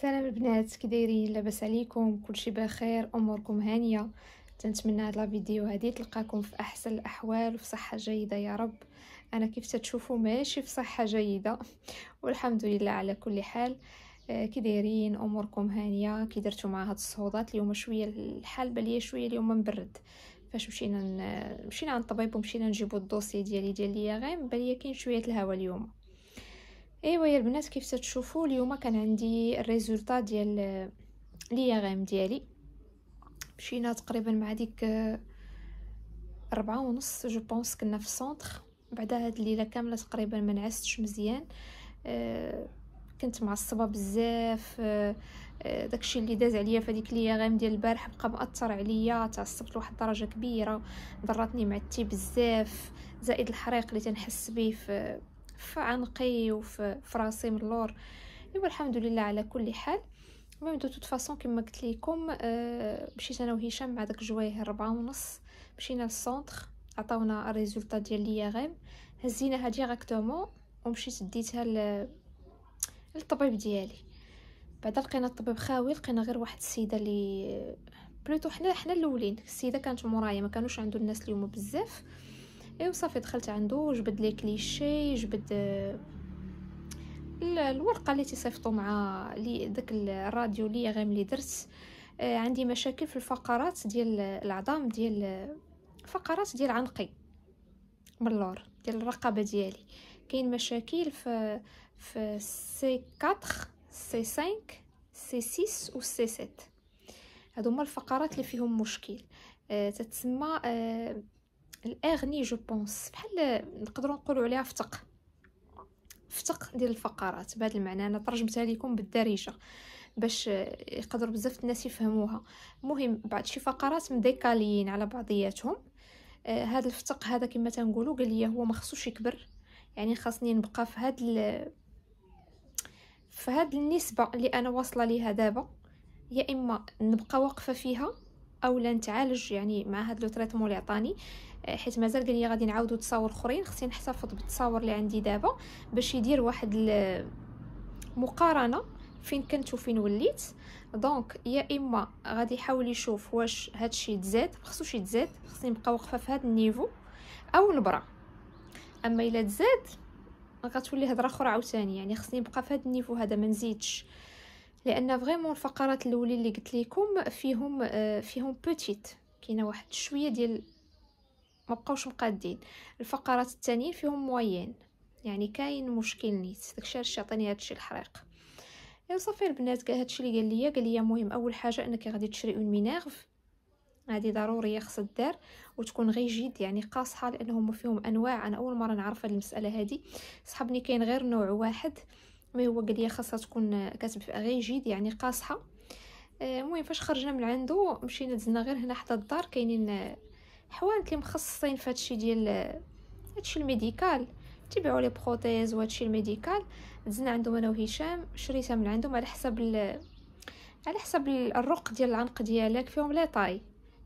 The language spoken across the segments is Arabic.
السلام البنات كدايرين لاباس عليكم كلشي بخير اموركم هانيه تنتمنى هاد لا فيديو هادي تلقاكم في احسن الاحوال وفي صحه جيده يا رب انا كيف تتشوفوا ماشي في صحه جيده والحمد لله على كل حال آه، كي دايرين اموركم هانيه كي درتوا مع هاد الصهودات اليوم شويه الحال بليا شويه اليوم مبرد فاش مشينا مشينا عند الطبيب ومشينا نجيبو الدوسي ديالي ديال ليا غير بليا كاين شويه الهواء اليوم ايوا يا البنات كيف تشوفوا اليوم كان عندي الريزولتا ديال ليغام ديالي مشينا تقريبا مع ديك آه، أربعة ونص جو بونس كنا في السونتر بعدها هاد الليله كامله تقريبا ما نعستش مزيان آه، كنت معصبه بزاف آه، داكشي اللي داز عليا في هذيك غام ديال البارح بقى مأثر عليا تعصبت لواحد الدرجه كبيره ضرتني معتي بزاف زائد الحريق اللي تنحس به في فعنقي وفي راسي من اللور ايوا الحمد لله على كل حال المهم دو توت فاصون كما قلت لكم آه، مشيت انا وهشام مع داك جوايه 4 ونص مشينا للسونتر عطاونا الريزولطا ديال لي ام هزيناها ديريكتومون ومشيت ديتها للطبيب ديالي بعدا لقينا الطبيب خاوي لقينا غير واحد السيده اللي بلوتو حنا حنا الاولين السيده كانت مورايا ما كانوش عندو الناس اليوم بزاف اي صافي دخلت عنده جبد لي كليشي جبد الورقه اللي تيصيفطوا مع لي داك الراديو لي غير لي درت آه، عندي مشاكل في الفقرات ديال العظام ديال فقرات ديال عنقي من اللور ديال الرقبه ديالي كاين مشاكل في في سي 4 سي 5 سي 6 و سي 7 هادو هما الفقرات اللي فيهم مشكل آه تتسمى آه الاغني جو بونس بحال نقدروا نقولوا عليها فتق فتق ديال الفقرات بهذا المعنى انا ترجمتها لكم بالدارجه باش يقدروا بزاف الناس يفهموها المهم بعد شي فقرات مديكاليين على بعضياتهم آه هذا الفتق هذا كما تنقولوا قال لي هو ما خصوش يكبر يعني خاصني نبقى في هاد ال... في هاد النسبه اللي انا واصله ليها دابا يا اما نبقى واقفه فيها اولا نتعالج يعني مع هاد لو تريتمون اللي عطاني آه، حيت مازال قال لي غادي نعاودو تصاور اخرين خصني نحتفظ بالتصاور اللي عندي دابا باش يدير واحد المقارنه فين كنت وفين وليت دونك يا اما غادي يحاول يشوف واش هادشي تزاد خصوش يتزاد خصني نبقى واقفه في هاد النيفو او نبرا اما الا تزاد غتولي هضره اخرى عاوتاني يعني خصني نبقى في هاد النيفو هذا ما نزيدش لان فريمون الفقرات الاولين اللي قلت لكم فيهم آه، فيهم بوتيت كاينه واحد شويه ديال ما بقاوش مقادين الفقرات الثانيين فيهم موين يعني كاين مشكل نيت داكشي علاش عطاني هادشي الحريق يا صافي البنات هادشي اللي قال لي قال لي مهم اول حاجه انك غادي تشري اون مينيرف هذه ضروريه خص دار وتكون غي جيد يعني قاصحه لانهم فيهم انواع انا اول مره نعرف هاد المساله هذه صحابني كاين غير نوع واحد مي هو قال لي خاصها تكون كاتب غي جيد يعني قاصحه آه، المهم فاش خرجنا من عنده مشينا دزنا غير هنا حدا الدار كاينين حوانت اللي مخصصين في هادشي ديال هادشي الميديكال تبعوا لي بروتيز وهادشي الميديكال دزنا عندهم انا وهشام شريتها من عندهم على حسب ال... على حسب الرق ديال العنق ديالك فيهم لي طاي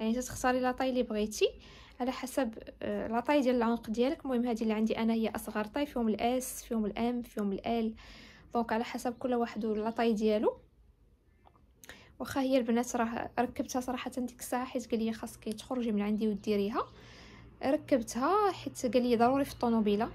يعني تختاري لا طاي اللي بغيتي على حسب آه، لا طاي ديال العنق ديالك المهم هذه اللي عندي انا هي اصغر طاي فيهم الاس فيهم الام فيهم الال دونك على حسب كل واحد لا طاي ديالو واخا هي البنات راه ركبتها صراحه ديك الساعه حيت قال لي خاصك تخرجي من عندي وديريها ركبتها حيت قال لي ضروري في الطوموبيله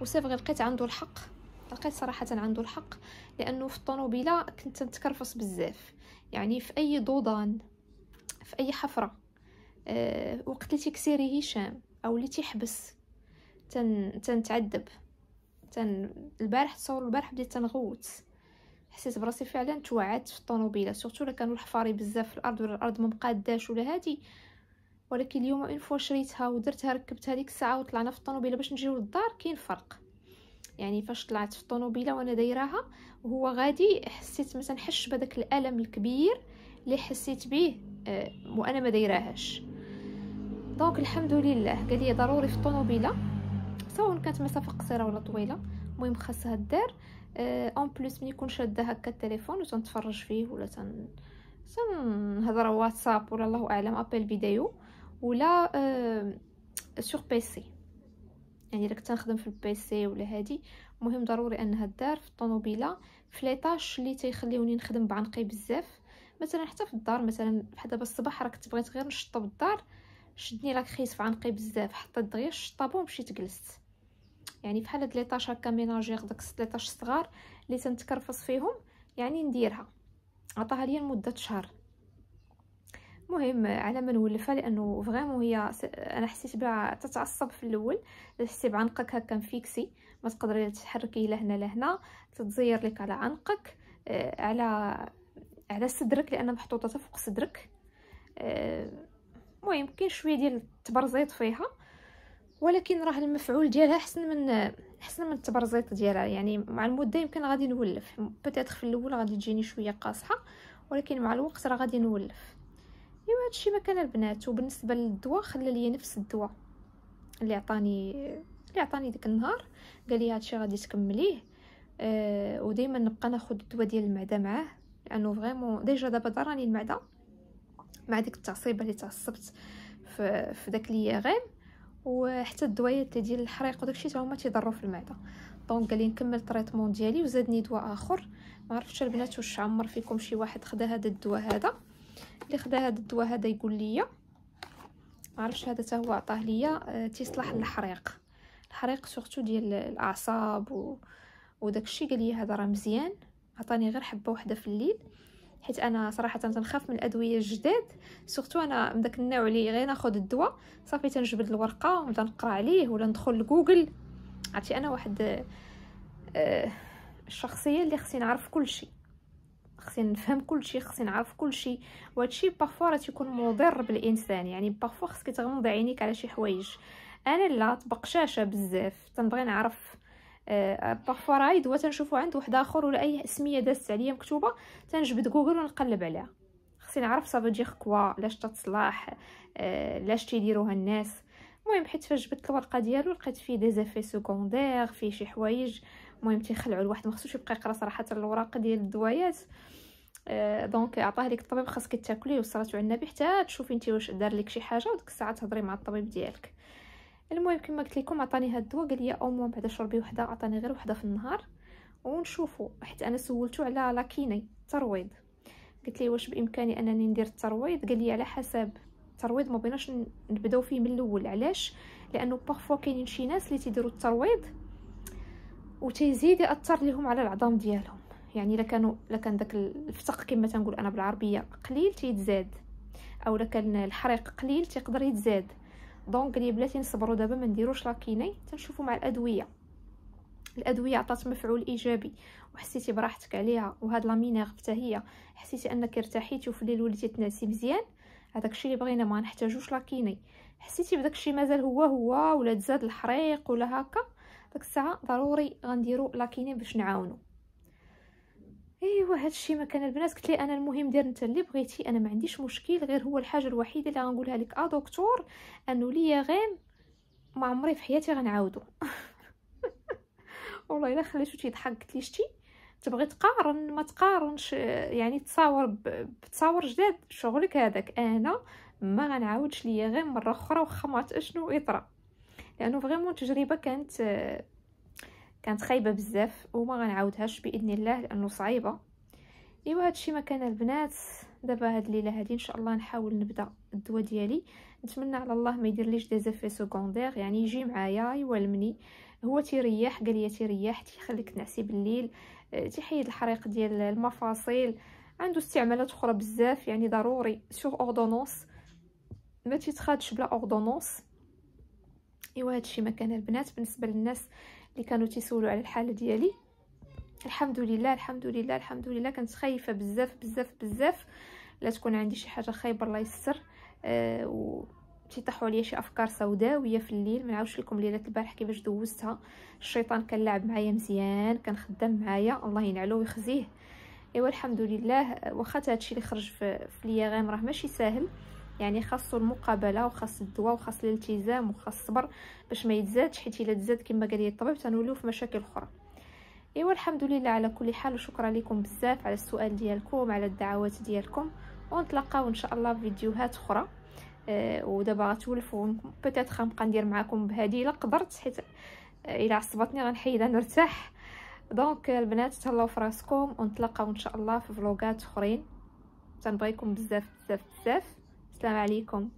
وصافي لقيت عنده الحق لقيت صراحه عنده الحق لانه في الطوموبيله كنت نتكرفص بزاف يعني في اي ضوضان في اي حفره أه وقت اللي تيكسيري هشام او اللي تيحبس تن تنتعذب تن البارح تصور البارح بديت تنغوت حسيت براسي فعلا توعدت في الطوموبيله سورتو الا كانوا الحفاري بزاف في الارض ولا الارض ما مقاداش ولا هادي ولكن اليوم اون فوا شريتها ودرتها ركبتها ديك الساعه وطلعنا في الطوموبيله باش نجيو للدار كاين فرق يعني فاش طلعت في الطوموبيله وانا دايراها وهو غادي حسيت مثلا حش بداك الالم الكبير اللي حسيت به آه، وانا ما دايراهاش دونك الحمد لله قال لي ضروري في الطوموبيله سواء كانت مسافه قصيره ولا طويله المهم خاصها الدار آه، اون بليس ملي يكون شاده هكا التليفون وتنتفرج فيه ولا تن تنهضر واتساب ولا الله اعلم ابل فيديو ولا أه... سور بيسي يعني راك تنخدم في البيسي ولا هادي مهم ضروري انها الدار في الطوموبيله في ليطاج اللي تيخليوني نخدم بعنقي بزاف مثلا حتى في الدار مثلا بحال دابا الصباح راك بغيت غير نشطب الدار شدني لاكريس في عنقي بزاف حطيت دغيا الشطابه ومشيت جلست يعني بحال 13 هكا ميناجير داك 13 صغار اللي تنتكرفص فيهم يعني نديرها عطاها ليا لمده شهر مهم على ما نولفها لانه فريمون هي انا حسيت بها تتعصب في الاول حسيت بعنقك هكا مفيكسي ما تقدري تحركي لا هنا لا هنا تتزير لك على عنقك آه، على على صدرك لان محطوطه فوق صدرك آه، المهم كاين شويه ديال التبرزيط فيها ولكن راه المفعول ديالها احسن من احسن من التبرزيط ديالها يعني مع المده يمكن غادي نولف بتاتر في الاول غادي تجيني شويه قاصحه ولكن مع الوقت راه غادي نولف ايوا هادشي ما كان البنات وبالنسبه للدواء خلى لي نفس الدواء اللي عطاني اللي عطاني ديك النهار قال لي هادشي غادي تكمليه أه ودائما نبقى ناخذ الدواء ديال المعده معاه لانه فريمون ديجا دابا ضراني المعده مع ديك التعصيبه اللي تعصبت في, في داك ليغيم وحتى الدويات ديال الحريق وداكشي حتى هما تيضروا في المعده دونك قال لي نكمل التريتمون ديالي وزادني دواء اخر ما عرفتش البنات واش عمر فيكم شي واحد خدا هذا الدواء هذا اللي خدا هذا الدواء هذا يقول لي ما عرفتش هذا حتى هو عطاه ليا آه، تيصلح للحريق الحريق سورتو ديال الاعصاب و... وداكشي قال لي هذا راه مزيان عطاني غير حبه وحده في الليل حيت انا صراحه تنخاف من الادويه الجداد سورتو انا من داك النوع اللي غير ناخذ الدواء صافي تنجبد الورقه ونبدا نقرا عليه ولا ندخل لجوجل عرفتي انا واحد آه، الشخصيه اللي خصني نعرف كل شيء خصني نفهم كل شيء خصني نعرف كل شيء وهذا الشيء بارفو راه تيكون مضر بالانسان يعني بارفو خصك تغمض عينيك على شي حوايج انا لا طبق شاشه بزاف تنبغي نعرف باغفوا آه، رايد هو تنشوفو عند واحد اخر ولا اي سميه دازت عليا مكتوبه تنجبد جوجل ونقلب عليها خصني نعرف دي خكوا لاش تتصلاح آه، لاش تيديروها الناس المهم حيت فاش جبت الورقه ديالو لقيت فيه دي زافي سكوندير فيه شي حوايج المهم تيخلعوا الواحد ما خصوش يبقى يقرا صراحه الوراق ديال الدوايات أه دونك عطاه ليك الطبيب خاصك تاكلي وصلاتو على النبي حتى تشوفي انت واش دار لك شي حاجه وديك الساعه تهضري مع الطبيب ديالك المهم كما قلت لكم عطاني هاد الدواء قال لي اوموا بعدا شربي وحده عطاني غير وحده في النهار ونشوفوا حيت انا سولته على لاكيني الترويض قلت لي واش بامكاني انني ندير الترويض قال لي على حسب الترويض ما بيناش نبداو فيه من الاول علاش لانه بارفو كاينين شي ناس اللي تيديروا الترويض وتزيد ياثر لهم على العظام ديالهم يعني الا كانوا الا كان داك الفتق كما تنقول انا بالعربيه قليل تيتزاد او الا كان الحريق قليل تيقدر يتزاد دونك لي بلاتي نصبروا دابا ما نديروش لاكيني تنشوفوا مع الادويه الادويه عطات مفعول ايجابي وحسيتي براحتك عليها وهاد لامينيغ حتى هي حسيتي انك ارتاحيتي وفي الليل وليتي تنعسي مزيان هذاك الشيء اللي بغينا ما نحتاجوش لاكيني حسيتي بداك الشيء مازال هو هو ولا تزاد الحريق ولا هكا داك الساعه ضروري غنديروا لاكيني باش نعاونو ايوا هادشي ما كان البنات قلت ليه انا المهم دير انت اللي بغيتي انا ما عنديش مشكل غير هو الحاجه الوحيده اللي غنقولها لك ا آه، دكتور انه ليا غيم ما عمري في حياتي غنعاودو والله الا خليتو تيضحك قلت لي شتي تبغي تقارن ما تقارنش يعني تصاور بتصاور جداد شغلك هذاك انا ما غنعاودش ليا غير مره اخرى واخا ما اشنو يطرا لانه فريمون التجربه كانت كانت خايبه بزاف وما غنعاودهاش باذن الله لانه صعيبه ايوا هادشي ما كان البنات دابا هاد الليله هادي ان شاء الله نحاول نبدا الدواء ديالي نتمنى على الله ما يدير ليش دي زيفي سكوندير يعني يجي معايا يوالمني هو تيريح قال لي تيريح تيخليك تنعسي بالليل آه، تيحيد الحريق ديال المفاصل عنده استعمالات اخرى بزاف يعني ضروري سور اوردونونس ما تيتخادش بلا اوردونونس ايوا هادشي ما كان البنات بالنسبه للناس اللي كانوا تيسولوا على الحاله ديالي الحمد لله الحمد لله الحمد لله كنت خايفه بزاف بزاف بزاف لا تكون عندي شي حاجه خايبه الله يستر أه و تيطيحوا عليا شي افكار سوداويه في الليل ما نعاودش لكم ليله البارح كيفاش دوزتها الشيطان كان لعب معايا مزيان كان خدام معايا الله ينعلو ويخزيه ايوا الحمد لله آه، واخا هادشي اللي خرج في, في ليا غيم راه ماشي ساهل يعني خاصو المقابله وخاص الدواء وخاص الالتزام وخاص الصبر باش ما يتزادش حيت الا تزاد كما قال لي الطبيب تنولوا في مشاكل اخرى ايوا الحمد لله على كل حال وشكرا لكم بزاف على السؤال ديالكم على الدعوات ديالكم ونتلاقاو ان شاء الله في فيديوهات اخرى أه ودابا غتولفوا بوتيت غنبقى ندير معكم بهذه الا قدرت حيت آه، الا عصبتني غنحيدها نرتاح دونك البنات تهلاو في راسكم ونتلاقاو ان شاء الله في فلوقات اخرين تنبغيكم بزاف بزاف بزاف السلام عليكم